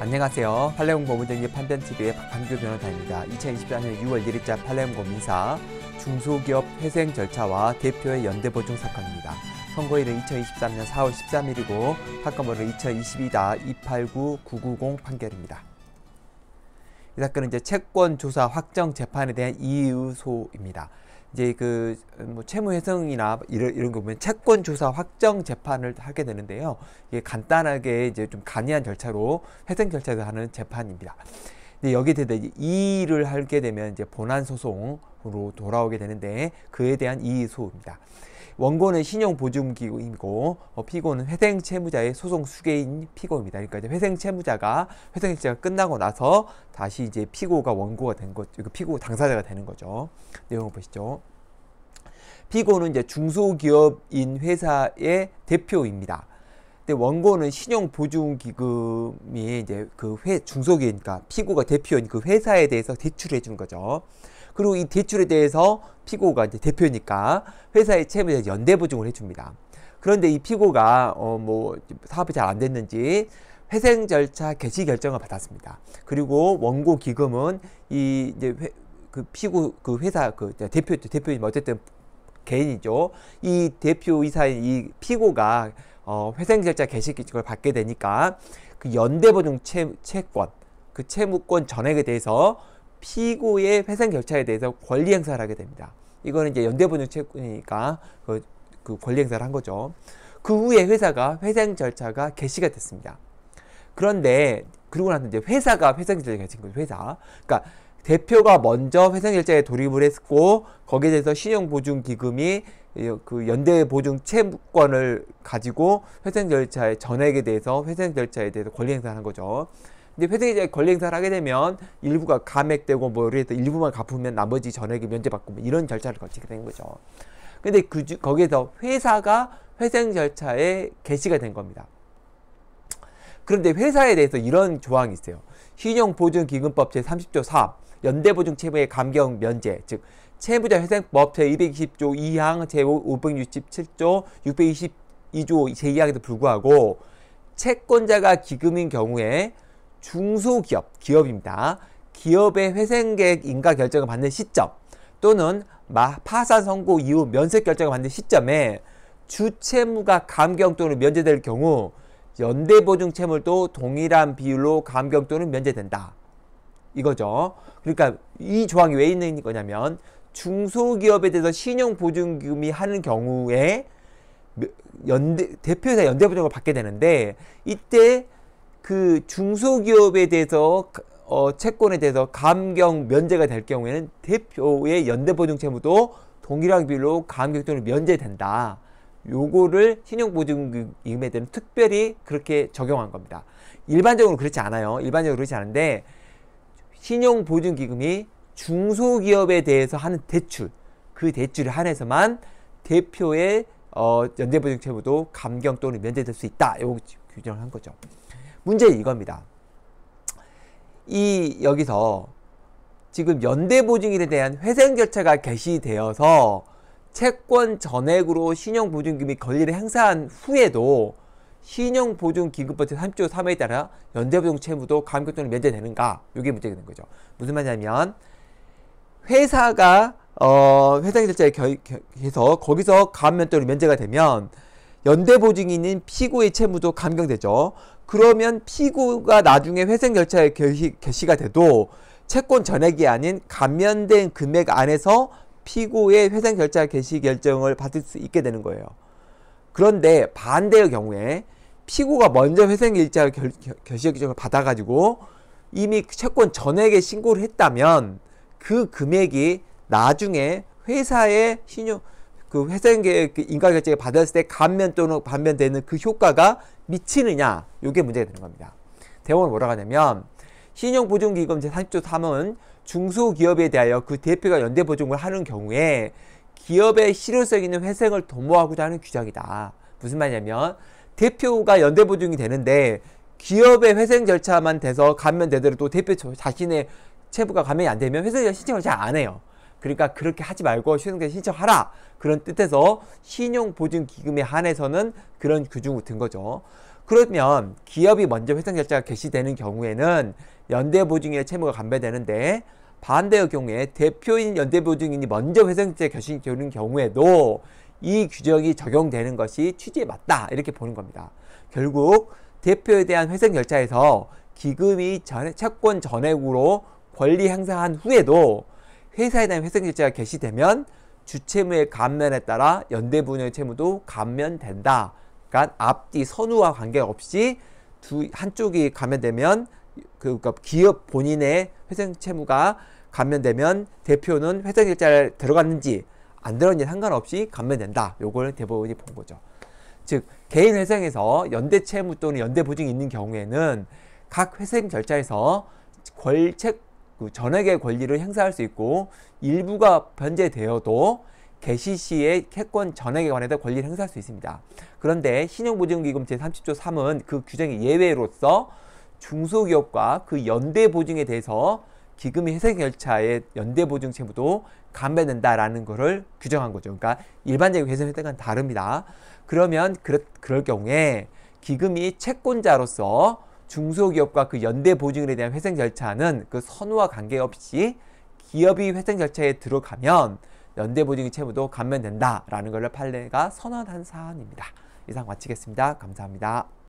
안녕하세요. 팔레온고문쟁이 판단TV의 박한규 변호사입니다. 2024년 6월 1일자 팔레온고민사 중소기업 회생 절차와 대표의 연대보증 사건입니다. 선고일은 2023년 4월 13일이고 사건 번호 2022-289990 판결입니다. 이 사건은 이제 채권 조사 확정 재판에 대한 이의소입니다. 이제 그뭐 채무 훼성이나 이런 이런 거 보면 채권 조사 확정 재판을 하게 되는데요. 이게 간단하게 이제 좀 간이한 절차로 회생 절차를 하는 재판입니다. 근데 여기에 대해 이의를 하게 되면 이제 본안 소송으로 돌아오게 되는데 그에 대한 이의 소입니다 원고는 신용보증기구이고 어, 피고는 회생 채무자의 소송 수개인 피고입니다. 그러니까 이제 회생 채무자가 회생 채무가 끝나고 나서 다시 이제 피고가 원고가 된 것, 그 피고 당사자가 되는 거죠. 내용을 보시죠. 피고는 이제 중소기업인 회사의 대표입니다. 근데 원고는 신용보증기금이 이제 그 회, 중소기업이니까 그러니까 피고가 대표인 그 회사에 대해서 대출해 준 거죠. 그리고 이 대출에 대해서 피고가 이제 대표니까 회사의 채무에 대해서 연대 보증을 해줍니다. 그런데 이 피고가 어뭐 사업이 잘 안 됐는지 회생 절차 개시 결정을 받았습니다. 그리고 원고 기금은 이 이제 회, 그 피고 그 회사 그 대표 대표님 어쨌든 개인이죠. 이 대표이사인 이 피고가 어, 회생결자 개시 기준을 받게 되니까 그 연대보증 채, 채권, 그 채무권 전액에 대해서 피고의 회생 절차에 대해서 권리 행사를 하게 됩니다. 이거는 이제 연대분유 채권이니까 그, 그 권리 행사를 한 거죠. 그 후에 회사가 회생 절차가 개시가 됐습니다. 그런데 그러고 나서 이제 회사가 회생 절차를 개시한 거죠. 회사. 그러니까 대표가 먼저 회생 절차에 돌입을 했고 거기에 대해서 신용 보증 기금이 그 연대 보증 채권을 가지고 회생 절차에 전액에 대해서 회생 절차에 대해서 권리 행사를 한 거죠. 근데 회생이자 권리 행사를 하게 되면 일부가 감액되고 뭐 이래서 일부만 갚으면 나머지 전액이 면제받고 뭐 이런 절차를 거치게 된 거죠. 근데 그 주, 거기에서 회사가 회생 절차에 개시가 된 겁니다. 그런데 회사에 대해서 이런 조항이 있어요. 신용보증기금법 제30조 4 연대보증 채무의 감경 면제 즉 채무자 회생법 제220조 2항 제567조 622조 제2항에도 불구하고 채권자가 기금인 경우에 중소기업, 기업입니다. 기업의 회생계획 인가 결정을 받는 시점 또는 파산 선고 이후 면세 결정을 받는 시점에 주채무가 감경 또는 면제될 경우 연대보증 채무도 동일한 비율로 감경 또는 면제된다. 이거죠. 그러니까 이 조항이 왜 있는 거냐면 중소기업에 대해서 신용보증금이 하는 경우에 연대, 대표회사 연대보증을 받게 되는데 이때 그 중소기업에 대해서 어, 채권에 대해서 감경 면제가 될 경우에는 대표의 연대보증 채무도 동일한 비율로 감경돈을 면제된다. 요거를 신용보증금에 대한 특별히 그렇게 적용한 겁니다. 일반적으로 그렇지 않아요. 일반적으로 그렇지 않은데 신용보증기금이 중소기업에 대해서 하는 대출 그 대출에 한해서만 대표의 어, 연대보증 채무도 감경 또는 면제될 수 있다. 요거 규정을 한 거죠. 문제 는 이겁니다. 이 여기서 지금 연대보증인에 대한 회생절차가 개시되어서 채권 전액으로 신용보증금이 권리를 행사한 후에도 신용보증기금법제 3조 3에 따라 연대보증 채무도 감격 또는 면제되는가? 이게 문제가 되는 거죠. 무슨 말이냐면 회사가 어, 회생절차에 해서 거기서 감면 또는 면제가 되면 연대보증인인 피고의 채무도 감경되죠. 그러면 피고가 나중에 회생 결차에 개시, 가 돼도 채권 전액이 아닌 감면된 금액 안에서 피고의 회생 절차 개시 결정을 받을 수 있게 되는 거예요. 그런데 반대의 경우에 피고가 먼저 회생 일자 결시 결정을 받아가지고 이미 채권 전액에 신고를 했다면 그 금액이 나중에 회사의 신용 그 회생계획 그인과결제를 받았을 때 감면 또는 반면되는 그 효과가 미치느냐 이게 문제가 되는 겁니다. 대원은 뭐라고 하냐면 신용보증기금 제30조 3은 중소기업에 대하여 그 대표가 연대보증을 하는 경우에 기업의 실효성 있는 회생을 도모하고자 하는 규정이다. 무슨 말이냐면 대표가 연대보증이 되는데 기업의 회생 절차만 돼서 감면되더라도 대표 자신의 체부가 감면이 안 되면 회생 신청을 잘 안 해요. 그러니까 그렇게 하지 말고 신용대 신청하라 그런 뜻에서 신용보증기금에 한해서는 그런 규정을 든 거죠. 그러면 기업이 먼저 회생결제가 개시되는 경우에는 연대보증인의 채무가 감배되는데 반대의 경우에 대표인 연대보증인이 먼저 회생결제 개시 되는 경우에도 이 규정이 적용되는 것이 취지에 맞다 이렇게 보는 겁니다. 결국 대표에 대한 회생결제에서 기금이 전, 채권 전액으로 권리 행사한 후에도 회사에 대한 회생일자가 개시되면 주채무의 감면에 따라 연대분의 채무도 감면된다. 그러니까 앞뒤 선우와 관계없이 두 한쪽이 감면되면 그, 그러니까 기업 본인의 회생 채무가 감면되면 대표는 회생일자를 들어갔는지 안 들어갔는지 상관없이 감면된다. 요걸 대법원이 본 거죠. 즉 개인 회생에서 연대 채무 또는 연대 보증이 있는 경우에는 각 회생 절차에서 권책 그 전액의 권리를 행사할 수 있고 일부가 변제되어도 개시 시에 채권 전액에 관해서 권리를 행사할 수 있습니다. 그런데 신용보증기금 제30조 3은 그 규정의 예외로서 중소기업과 그 연대보증에 대해서 기금이 회생 절차의 연대보증 채무도 감면된다라는 것을 규정한 거죠. 그러니까 일반적인 회생 혜택과는 다릅니다. 그러면 그럴 경우에 기금이 채권자로서 중소기업과 그 연대 보증에 대한 회생 절차는 그 선호와 관계없이 기업이 회생 절차에 들어가면 연대 보증인 채무도 감면된다라는 걸로 판례가 선언한 사안입니다. 이상 마치겠습니다. 감사합니다.